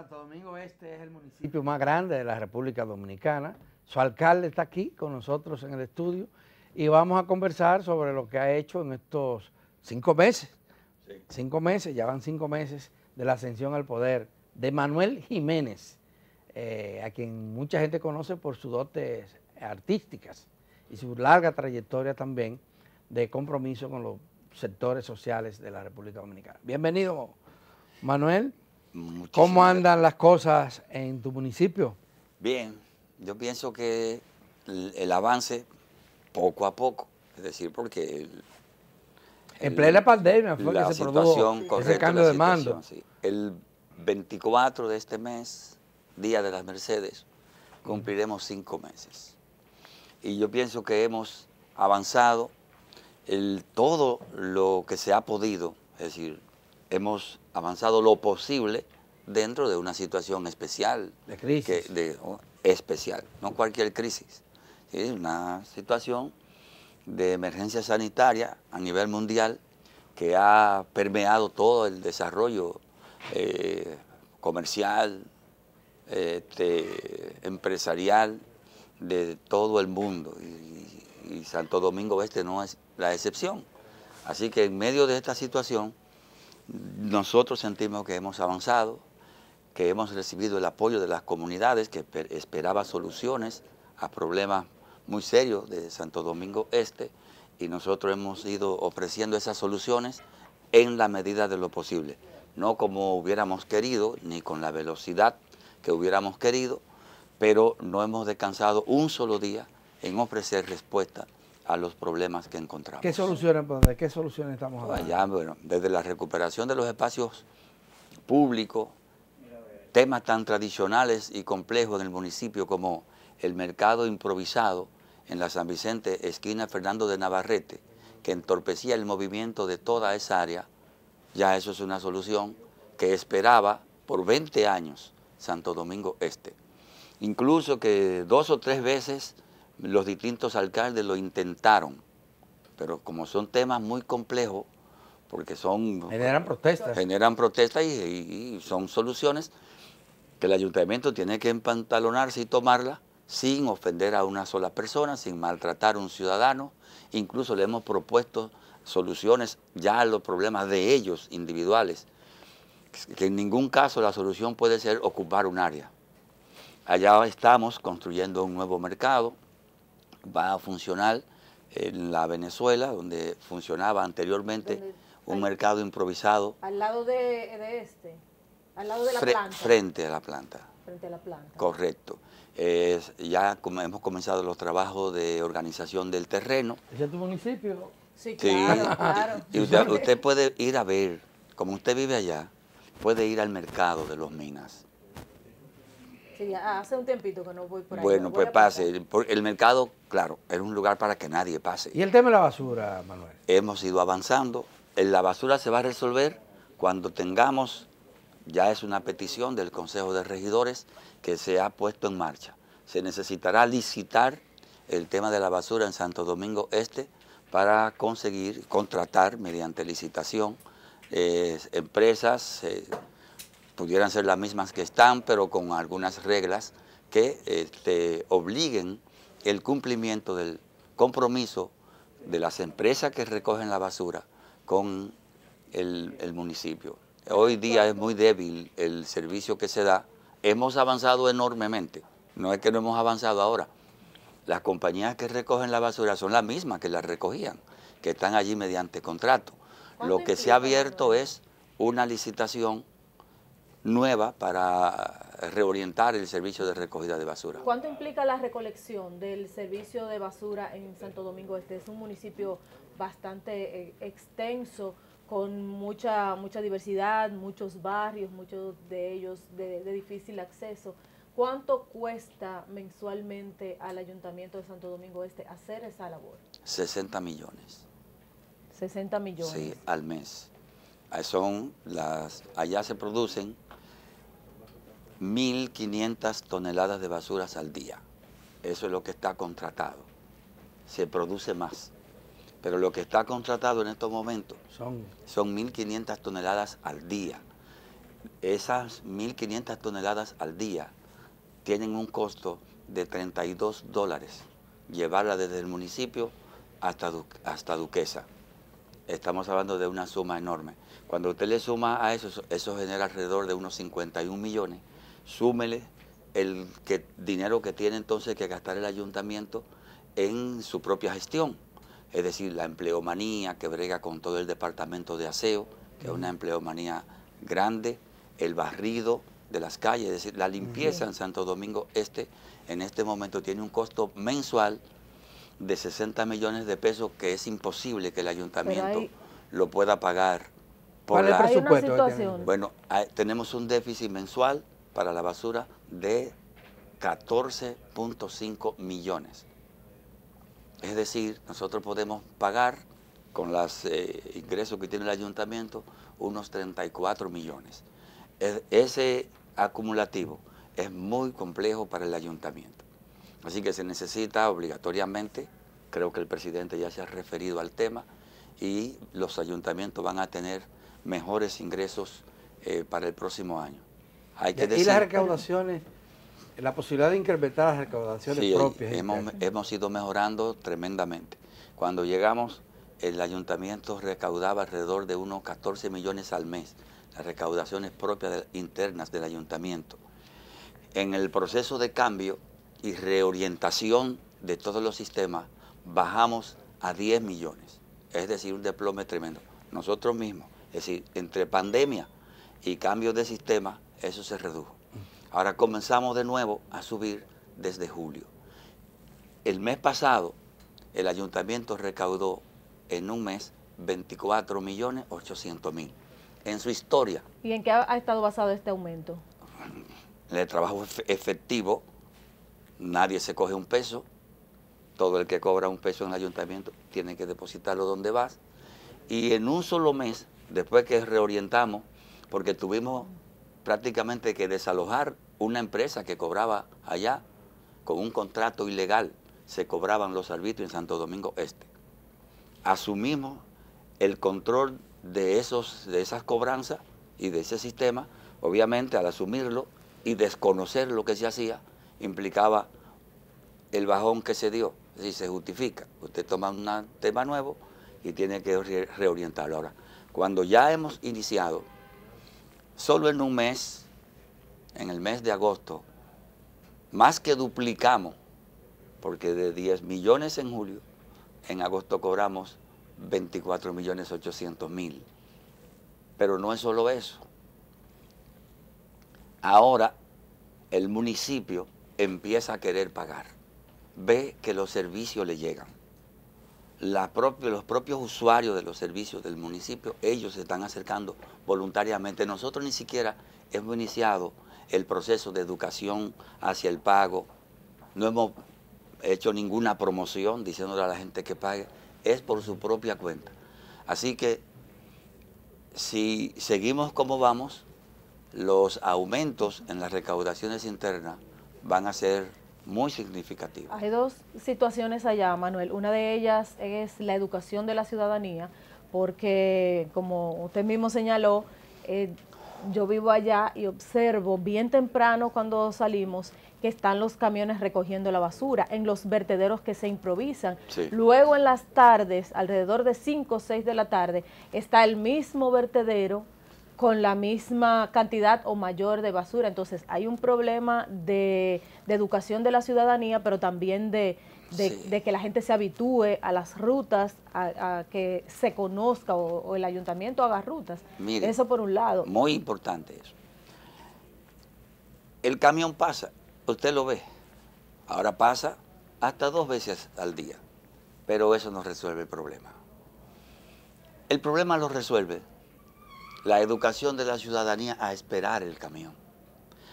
Santo Domingo Este es el municipio más grande de la República Dominicana. Su alcalde está aquí con nosotros en el estudio y vamos a conversar sobre lo que ha hecho en estos cinco meses. Cinco meses, ya van cinco meses de la ascensión al poder de Manuel Jiménez, eh, a quien mucha gente conoce por sus dotes artísticas y su larga trayectoria también de compromiso con los sectores sociales de la República Dominicana. Bienvenido, Manuel. ¿Cómo andan las cosas en tu municipio? Bien, yo pienso que el, avance poco a poco, es decir, porque... en plena pandemia fue la situación, produjo ese cambio de mando. El 24 de este mes, Día de las Mercedes, cumpliremos cinco meses. Y yo pienso que hemos avanzado el, todo lo que se ha podido, es decir, hemos avanzado lo posible dentro de una situación especial. De crisis. especial, no cualquier crisis. Es una situación de emergencia sanitaria a nivel mundial que ha permeado todo el desarrollo eh, comercial, este, empresarial de todo el mundo. Y, y Santo Domingo Este no es la excepción. Así que en medio de esta situación, nosotros sentimos que hemos avanzado, que hemos recibido el apoyo de las comunidades que esperaban soluciones a problemas muy serios de Santo Domingo Este y nosotros hemos ido ofreciendo esas soluciones en la medida de lo posible, no como hubiéramos querido ni con la velocidad que hubiéramos querido, pero no hemos descansado un solo día en ofrecer respuesta a los problemas que encontramos. ¿Qué soluciones, ¿De qué soluciones estamos hablando? desde la recuperación de los espacios públicos, temas tan tradicionales y complejos ...en el municipio como el mercado improvisado en la San Vicente, esquina Fernando de Navarrete, que entorpecía el movimiento de toda esa área, ya eso es una solución que esperaba por 20 años Santo Domingo Este. Incluso que dos o tres veces los distintos alcaldes lo intentaron, pero como son temas muy complejos, porque son... Generan protestas. Generan protestas y, son soluciones que el ayuntamiento tiene que empantalonarse y tomarla sin ofender a una sola persona, sin maltratar a un ciudadano. Incluso le hemos propuesto soluciones ya a los problemas de ellos individuales, que en ningún caso la solución puede ser ocupar un área. Allá estamos construyendo un nuevo mercado, va a funcionar en la Venezuela, donde funcionaba anteriormente un mercado improvisado. Al lado de, este, al lado de la planta. Frente a la planta. Frente a la planta. Correcto. ya hemos comenzado los trabajos de organización del terreno. ¿Es en tu municipio? Sí, claro, Y usted puede ir a ver, como usted vive allá, puede ir al mercado de los minas Ah, hace un tiempito que no voy por ahí. Bueno, pues pase. El, mercado, claro, es un lugar para que nadie pase. ¿Y el tema de la basura, Manuel? Hemos ido avanzando. Eh, la basura se va a resolver cuando tengamos, ya es una petición del Consejo de Regidores que se ha puesto en marcha. Se necesitará licitar el tema de la basura en Santo Domingo Este para conseguir contratar mediante licitación eh, empresas. Eh, pudieran ser las mismas que están, pero con algunas reglas que este, obliguen el cumplimiento del compromiso de las empresas que recogen la basura con el, el municipio. Hoy día es muy débil el servicio que se da. Hemos avanzado enormemente. No es que no hemos avanzado ahora. Las compañías que recogen la basura son las mismas que las recogían, que están allí mediante contrato. Lo que se ha abierto es una licitación nueva para reorientar el servicio de recogida de basura. ¿Cuánto implica la recolección del servicio de basura en Santo Domingo Este? Es un municipio bastante eh, extenso, con mucha, mucha diversidad, muchos barrios, muchos de ellos de, difícil acceso. ¿Cuánto cuesta mensualmente al Ayuntamiento de Santo Domingo Este hacer esa labor? 60 millones. 60 millones. Sí, al mes. Son las, allá se producen 1.500 toneladas de basuras al día. Eso es lo que está contratado. Se produce más. Pero lo que está contratado en estos momentos son, son 1.500 toneladas al día. Esas 1.500 toneladas al día tienen un costo de 32 dólares llevarla desde el municipio hasta, hasta Duquesa. Estamos hablando de una suma enorme. Cuando usted le suma a eso, eso genera alrededor de unos 51 millones súmele el dinero que tiene entonces que gastar el ayuntamiento en su propia gestión, es decir, la empleomanía que brega con todo el departamento de aseo, que es una empleomanía grande, el barrido de las calles, es decir, la limpieza en Santo Domingo Este en este momento tiene un costo mensual de 60 millones de pesos que es imposible que el ayuntamiento lo pueda pagar por el presupuesto. Bueno, tenemos un déficit mensual para la basura de 14.5 millones. Es decir, nosotros podemos pagar con los eh, ingresos que tiene el ayuntamiento unos 34 millones. ese acumulativo es muy complejo para el ayuntamiento. Así que se necesita obligatoriamente, creo que el presidente ya se ha referido al tema, y los ayuntamientos van a tener mejores ingresos eh, para el próximo año y las recaudaciones, la posibilidad de incrementar las recaudaciones propias. Hemos, ido mejorando tremendamente. Cuando llegamos, el ayuntamiento recaudaba alrededor de unos 14 millones al mes, las recaudaciones propias internas del ayuntamiento. En el proceso de cambio y reorientación de todos los sistemas, bajamos a 10 millones, es decir, un desplome tremendo. Nosotros mismos, es decir, entre pandemia y cambios de sistema, eso se redujo. Ahora comenzamos de nuevo a subir desde julio. El mes pasado, el ayuntamiento recaudó en un mes 24.800.000. millones mil en su historia. ¿Y en qué ha estado basado este aumento? En el trabajo efectivo, nadie se coge un peso, todo el que cobra un peso en el ayuntamiento tiene que depositarlo donde vas, y en un solo mes, después que reorientamos, porque tuvimos prácticamente que desalojar una empresa que cobraba allá con un contrato ilegal, se cobraban los arbitrios en Santo Domingo Este. Asumimos el control de, esos, de esas cobranzas y de ese sistema, obviamente al asumirlo y desconocer lo que se hacía, implicaba el bajón que se dio. Si se justifica. Usted toma un tema nuevo y tiene que reorientarlo. Ahora, cuando ya hemos iniciado solo en un mes, en el mes de agosto, más que duplicamos, porque de 10 millones en julio, en agosto cobramos 24 millones 800 mil. Pero no es solo eso. Ahora el municipio empieza a querer pagar. Ve que los servicios le llegan los propios usuarios de los servicios del municipio, ellos se están acercando voluntariamente. Nosotros ni siquiera hemos iniciado el proceso de educación hacia el pago, no hemos hecho ninguna promoción diciéndole a la gente que pague, es por su propia cuenta. Así que si seguimos como vamos, los aumentos en las recaudaciones internas van a ser muy significativa. Hay dos situaciones allá, Manuel. Una de ellas es la educación de la ciudadanía, porque como usted mismo señaló, eh, yo vivo allá y observo bien temprano cuando salimos que están los camiones recogiendo la basura en los vertederos que se improvisan. Luego en las tardes, alrededor de 5 o 6 de la tarde, está el mismo vertedero con la misma cantidad o mayor de basura. Entonces hay un problema de, educación de la ciudadanía, pero también de, que la gente se habitúe a las rutas, a, que se conozca o, el ayuntamiento haga rutas. eso por un lado. Muy importante eso. El camión pasa, usted lo ve, ahora pasa hasta dos veces al día, pero eso no resuelve el problema. El problema lo resuelve la educación de la ciudadanía a esperar el camión.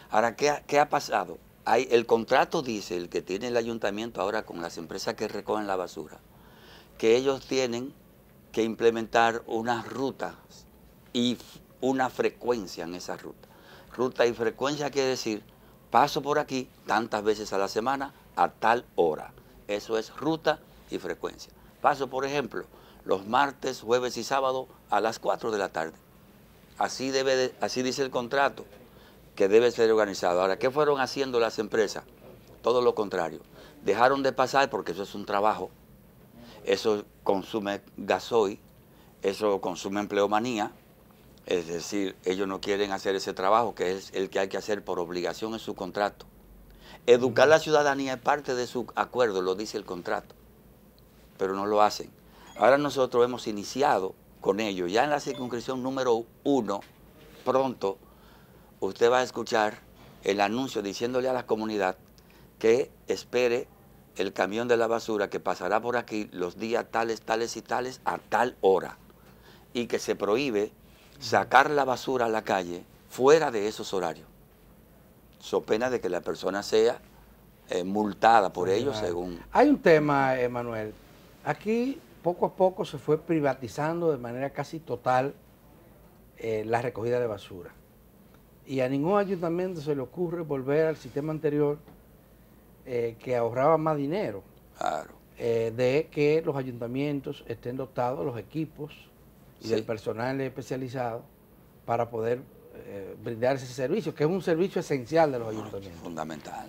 Ahora, ¿qué ha, ha pasado? el contrato dice, el que tiene el ayuntamiento ahora con las empresas que recogen la basura, que ellos tienen que implementar unas rutas y una frecuencia en esa ruta. Ruta y frecuencia quiere decir, paso por aquí tantas veces a la semana a tal hora. Eso es ruta y frecuencia. Paso, por ejemplo, los martes, jueves y sábado a las 4 de la tarde. Así, debe así dice el contrato, que debe ser organizado. Ahora, ¿qué fueron haciendo las empresas? Todo lo contrario. Dejaron de pasar porque eso es un trabajo, eso consume gasoil, eso consume empleomanía, es decir, ellos no quieren hacer ese trabajo que es el que hay que hacer por obligación en su contrato. Educar a la ciudadanía es parte de su acuerdo, lo dice el contrato, pero no lo hacen. Ahora nosotros hemos iniciado con ello, Ya en la circunscripción número uno, pronto, usted va a escuchar el anuncio diciéndole a la comunidad que espere el camión de la basura que pasará por aquí los días tales, tales y tales a tal hora. Y que se prohíbe sacar la basura a la calle fuera de esos horarios. So pena de que la persona sea eh, multada por ello, según... Hay un tema, Emanuel. Aquí poco a poco se fue privatizando de manera casi total eh, la recogida de basura. Y a ningún ayuntamiento se le ocurre volver al sistema anterior eh, que ahorraba más dinero. Claro. Eh, de que los ayuntamientos estén dotados los equipos y el personal especializado para poder brindar ese servicio, que es un servicio esencial de los ayuntamientos. Fundamental.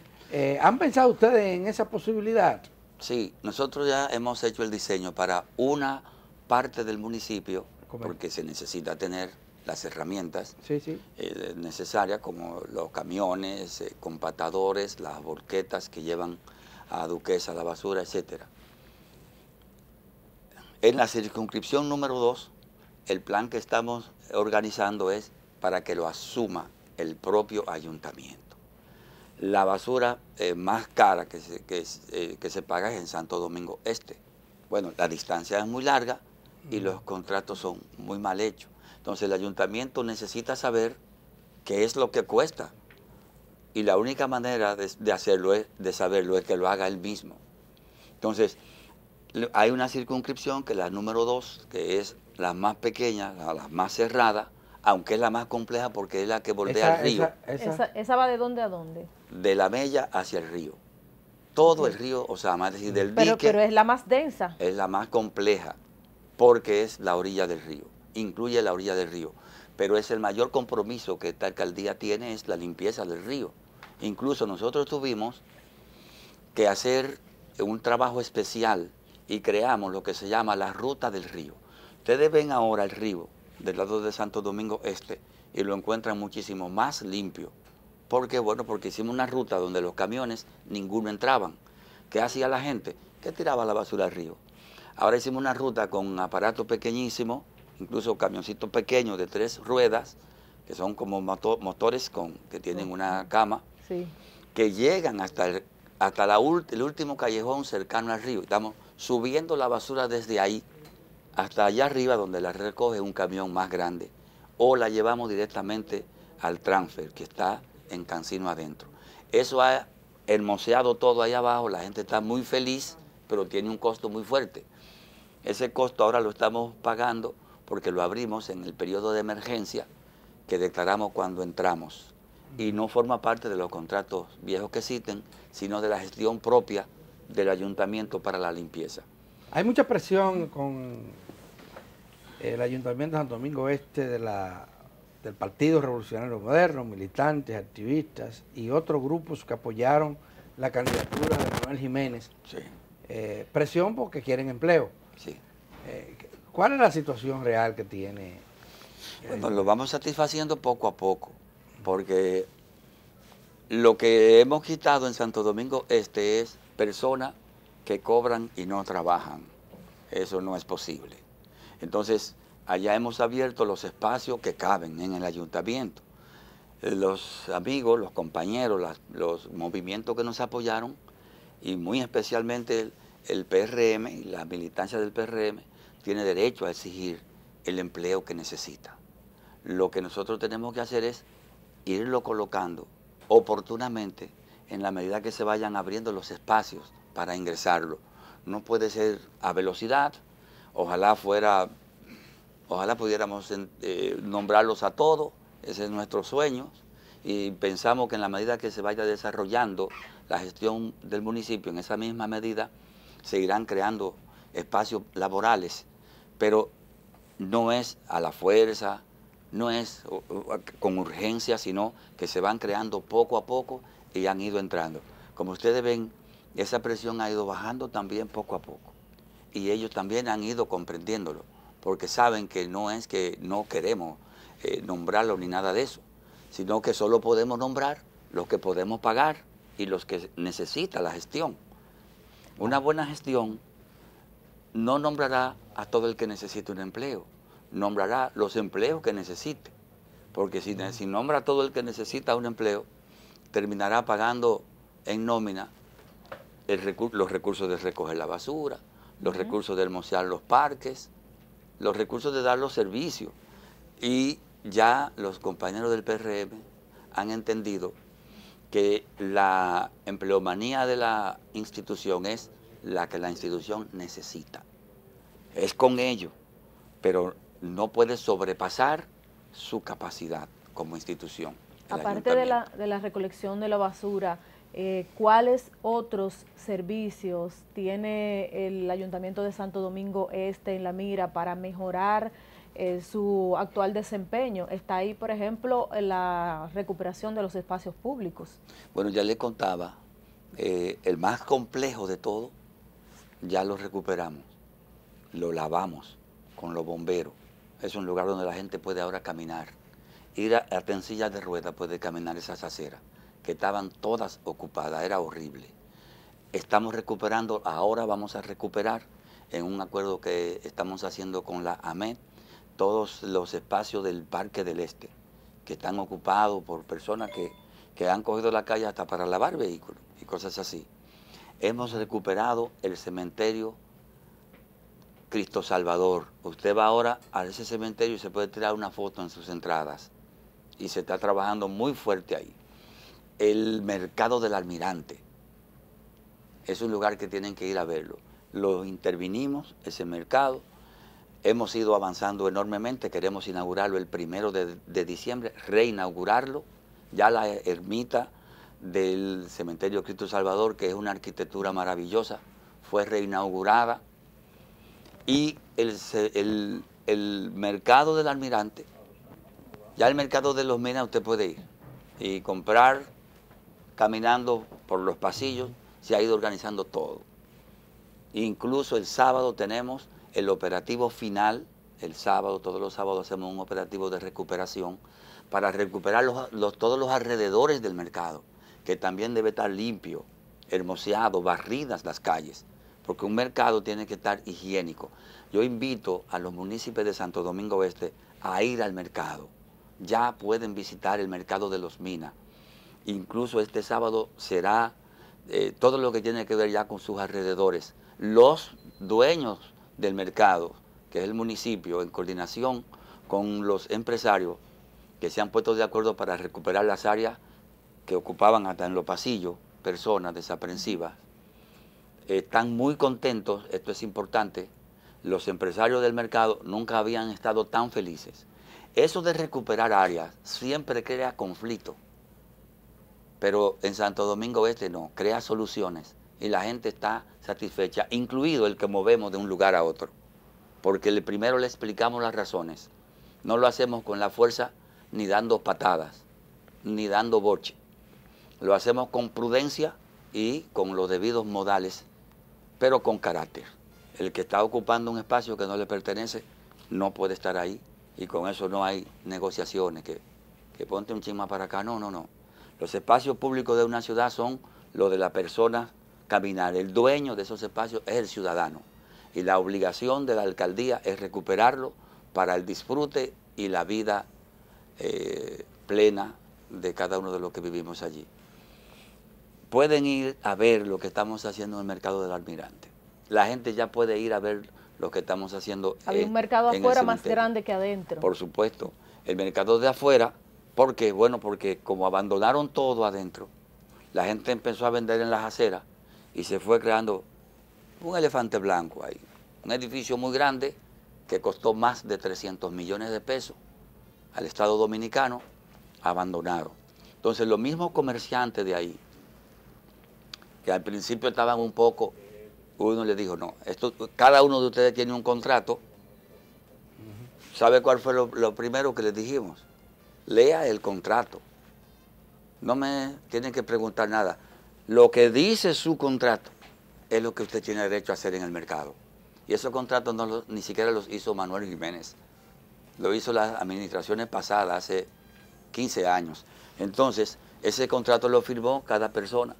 ¿Han pensado ustedes en esa posibilidad? Sí, nosotros ya hemos hecho el diseño para una parte del municipio, porque se necesita tener las herramientas eh, necesarias, como los camiones, eh, compatadores, las borquetas que llevan a Duquesa la basura, etc. En la circunscripción número 2, el plan que estamos organizando es para que lo asuma el propio ayuntamiento. La basura eh, más cara que se, eh, que, se paga es en Santo Domingo Este. Bueno, la distancia es muy larga y mm. los contratos son muy mal hechos. Entonces el ayuntamiento necesita saber qué es lo que cuesta. Y la única manera de, hacerlo es, de saberlo es que lo haga él mismo. Entonces, hay una circunscripción que es la número dos, que es la más pequeña, la más cerrada, aunque es la más compleja porque es la que bordea el río. Esa, va de dónde a dónde? De la Mella hacia el río. Todo el río, o sea, más decir, del dique. Pero es la más densa. Es la más compleja porque es la orilla del río, incluye la orilla del río. Pero es el mayor compromiso que esta alcaldía tiene, es la limpieza del río. Incluso nosotros tuvimos que hacer un trabajo especial y creamos lo que se llama la ruta del río. Ustedes ven ahora el río, del lado de Santo Domingo Este y lo encuentran muchísimo más limpio. Porque bueno, porque hicimos una ruta donde los camiones ninguno entraban. ¿Qué hacía la gente? Que tiraba la basura al río. Ahora hicimos una ruta con aparato pequeñísimo... incluso camioncitos pequeños de tres ruedas, que son como motores con, que tienen una cama, que llegan hasta, el último callejón cercano al río. Estamos subiendo la basura desde ahí hasta allá arriba donde la recoge un camión más grande o la llevamos directamente al transfer que está en Cancino adentro. Eso ha hermoseado todo allá abajo, la gente está muy feliz, pero tiene un costo muy fuerte. Ese costo ahora lo estamos pagando porque lo abrimos en el periodo de emergencia que declaramos cuando entramos y no forma parte de los contratos viejos que existen, sino de la gestión propia del ayuntamiento para la limpieza. Hay mucha presión con el Ayuntamiento de Santo Domingo Este de la, del Partido Revolucionario Moderno, militantes, activistas y otros grupos que apoyaron la candidatura de Manuel Jiménez. Sí. Eh, presión porque quieren empleo. Sí. Eh, ¿Cuál es la situación real que tiene? Bueno, lo vamos satisfaciendo poco a poco, porque lo que hemos quitado en Santo Domingo Este es personas que cobran y no trabajan. Eso no es posible. Entonces, allá hemos abierto los espacios que caben en el ayuntamiento. Los amigos, los compañeros, los movimientos que nos apoyaron y muy especialmente el, el y la militancia del PRM, tiene derecho a exigir el empleo que necesita. Lo que nosotros tenemos que hacer es irlo colocando oportunamente en la medida que se vayan abriendo los espacios para ingresarlo. No puede ser a velocidad, Ojalá fuera, ojalá pudiéramos eh, nombrarlos a todos, ese es nuestro sueño. Y pensamos que en la medida que se vaya desarrollando la gestión del municipio, en esa misma medida se irán creando espacios laborales, pero no es a la fuerza, no es con urgencia, sino que se van creando poco a poco y han ido entrando. Como ustedes ven, esa presión ha ido bajando también poco a poco y ellos también han ido comprendiéndolo, porque saben que no es que no queremos eh, nombrarlo ni nada de eso, sino que solo podemos nombrar los que podemos pagar y los que necesita la gestión. Una buena gestión no nombrará a todo el que necesite un empleo, nombrará los empleos que necesite, porque si, si nombra a todo el que necesita un empleo, terminará pagando en nómina los recursos de recoger la basura, los recursos del museo, los parques, los recursos de dar los servicios. Y ya los compañeros del PRM han entendido que la empleomanía de la institución es la que la institución necesita. Es con ello, pero no puede sobrepasar su capacidad como institución. Aparte de la, de la recolección de la basura, eh, cuáles otros servicios tiene el Ayuntamiento de Santo Domingo Este en la mira para mejorar eh, su actual desempeño. Está ahí, por ejemplo, la recuperación de los espacios públicos. Bueno, ya le contaba, eh, el más complejo de todo, ya lo recuperamos, lo lavamos con los bomberos. Es un lugar donde la gente puede ahora caminar. Ir a, tencillas de ruedas, puede caminar esas aceras estaban todas ocupadas, era horrible. Estamos recuperando, ahora vamos a recuperar en un acuerdo que estamos haciendo con la AMED, todos los espacios del Parque del Este, que están ocupados por personas que, que han cogido la calle hasta para lavar vehículos y cosas así. Hemos recuperado el cementerio Cristo Salvador. Usted va ahora a ese cementerio y se puede tirar una foto en sus entradas. Y se está trabajando muy fuerte ahí el mercado del almirante. Es un lugar que tienen que ir a verlo. Lo intervinimos, ese mercado. Hemos ido avanzando enormemente. Queremos inaugurarlo el primero de, diciembre, reinaugurarlo. Ya la ermita del cementerio Cristo Salvador, que es una arquitectura maravillosa, fue reinaugurada. Y el, el mercado del almirante, ya el mercado de los Minas usted puede ir y comprar caminando por los pasillos, se ha ido organizando todo. Incluso el sábado tenemos el operativo final, el sábado, todos los sábados hacemos un operativo de recuperación para recuperar todos los alrededores del mercado, que también debe estar limpio, hermoseado, barridas las calles, porque un mercado tiene que estar higiénico. Yo invito a los municipios de Santo Domingo Este a ir al mercado. Ya pueden visitar el mercado de los Minas Incluso este sábado será eh, todo lo que tiene que ver ya con sus alrededores. Los dueños del mercado, que es el municipio, en coordinación con los empresarios que se han puesto de acuerdo para recuperar las áreas que ocupaban hasta en los pasillos personas desaprensivas. Están muy contentos, esto es importante, los empresarios del mercado nunca habían estado tan felices. Eso de recuperar áreas siempre crea conflicto. Pero en Santo Domingo Este no, crea soluciones y la gente está satisfecha, incluido el que movemos de un lugar a otro, porque primero le explicamos las razones. No lo hacemos con la fuerza ni dando patadas, ni dando boche. Lo hacemos con prudencia y con los debidos modales, pero con carácter. El que está ocupando un espacio que no le pertenece no puede estar ahí y con eso no hay negociaciones, que, que ponte un chisma para acá, no, no, no. Los espacios públicos de una ciudad son los de la persona caminar. El dueño de esos espacios es el ciudadano. Y la obligación de la alcaldía es recuperarlo para el disfrute y la vida eh, plena de cada uno de los que vivimos allí. Pueden ir a ver lo que estamos haciendo en el mercado del almirante. La gente ya puede ir a ver lo que estamos haciendo. en, un mercado afuera más grande que adentro. Por supuesto. El mercado de afuera ¿Por qué? Bueno, porque como abandonaron todo adentro, la gente empezó a vender en las aceras y se fue creando un elefante blanco ahí. Un edificio muy grande que costó más de 300 millones de pesos al Estado Dominicano, abandonado. Entonces los mismos comerciantes de ahí, que al principio estaban un poco, uno le dijo, no, esto, cada uno de ustedes tiene un contrato. ¿Sabe cuál fue lo primero que les dijimos? lea el contrato. No me tienen que preguntar nada. Lo que dice su contrato es lo que usted tiene derecho a hacer en el mercado. Y esos contratos no ni siquiera los hizo Manuel Jiménez. Lo hizo las administraciones pasadas, hace 15 años. Entonces, ese contrato lo firmó cada persona.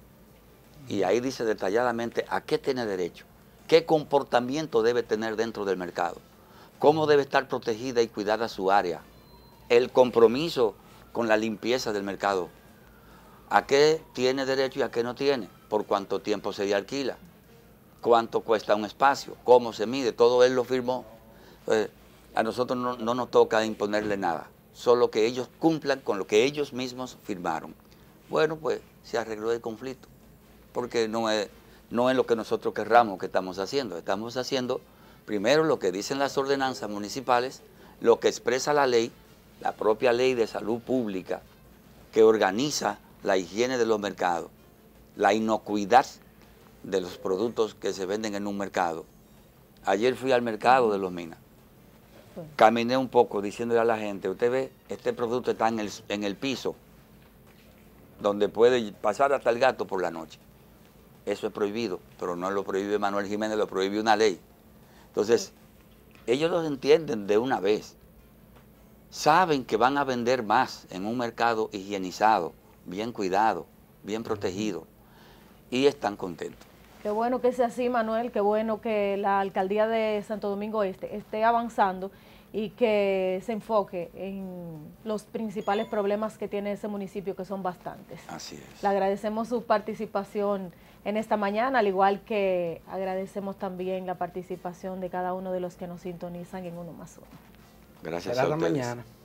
Y ahí dice detalladamente a qué tiene derecho, qué comportamiento debe tener dentro del mercado, cómo debe estar protegida y cuidada su área, el compromiso con la limpieza del mercado. ¿A qué tiene derecho y a qué no tiene? ¿Por cuánto tiempo se le alquila? ¿Cuánto cuesta un espacio? ¿Cómo se mide? Todo él lo firmó. Eh, a nosotros no, nos toca imponerle nada, solo que ellos cumplan con lo que ellos mismos firmaron. Bueno, pues se arregló el conflicto, porque no es, no es lo que nosotros querramos que estamos haciendo. Estamos haciendo primero lo que dicen las ordenanzas municipales, lo que expresa la ley la propia ley de salud pública que organiza la higiene de los mercados, la inocuidad de los productos que se venden en un mercado. Ayer fui al mercado de los minas, caminé un poco diciéndole a la gente, usted ve, este producto está en el, en el piso, donde puede pasar hasta el gato por la noche. Eso es prohibido, pero no lo prohíbe Manuel Jiménez, lo prohíbe una ley. Entonces, ellos lo entienden de una vez saben que van a vender más en un mercado higienizado, bien cuidado, bien protegido, y están contentos. Qué bueno que sea así, Manuel, qué bueno que la alcaldía de Santo Domingo Este esté avanzando y que se enfoque en los principales problemas que tiene ese municipio, que son bastantes. Así es. Le agradecemos su participación en esta mañana, al igual que agradecemos también la participación de cada uno de los que nos sintonizan en Uno más Uno. Gracias Será a ustedes. Hasta mañana.